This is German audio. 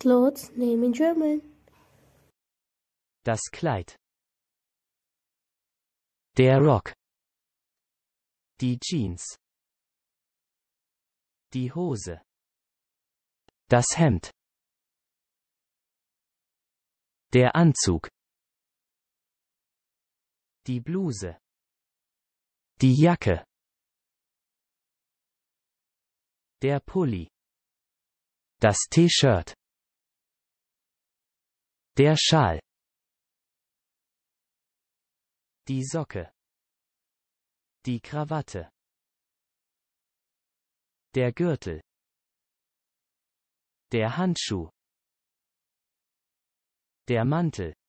Clothes name in German. Das Kleid. Der Rock. Die Jeans. Die Hose. Das Hemd. Der Anzug. Die Bluse. Die Jacke. Der Pulli. Das T-Shirt. Der Schal. Die Socke. Die Krawatte. Der Gürtel. Der Handschuh. Der Mantel.